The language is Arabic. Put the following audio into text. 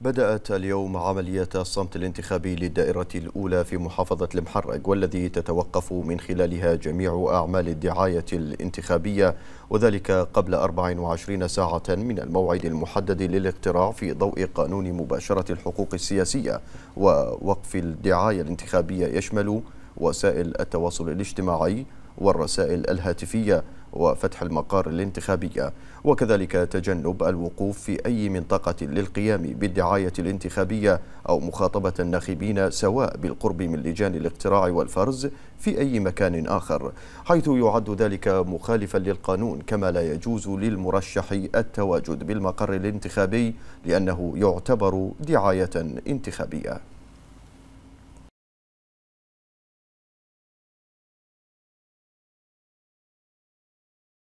بدأت اليوم عملية الصمت الانتخابي للدائرة الأولى في محافظة المحرق والذي تتوقف من خلالها جميع أعمال الدعاية الانتخابية وذلك قبل 24 ساعة من الموعد المحدد للاقتراع في ضوء قانون مباشرة الحقوق السياسية ووقف الدعاية الانتخابية يشمل وسائل التواصل الاجتماعي والرسائل الهاتفية وفتح المقار الانتخابية وكذلك تجنب الوقوف في أي منطقة للقيام بالدعاية الانتخابية أو مخاطبة الناخبين سواء بالقرب من لجان الاقتراع والفرز في أي مكان آخر حيث يعد ذلك مخالفا للقانون كما لا يجوز للمرشح التواجد بالمقر الانتخابي لأنه يعتبر دعاية انتخابية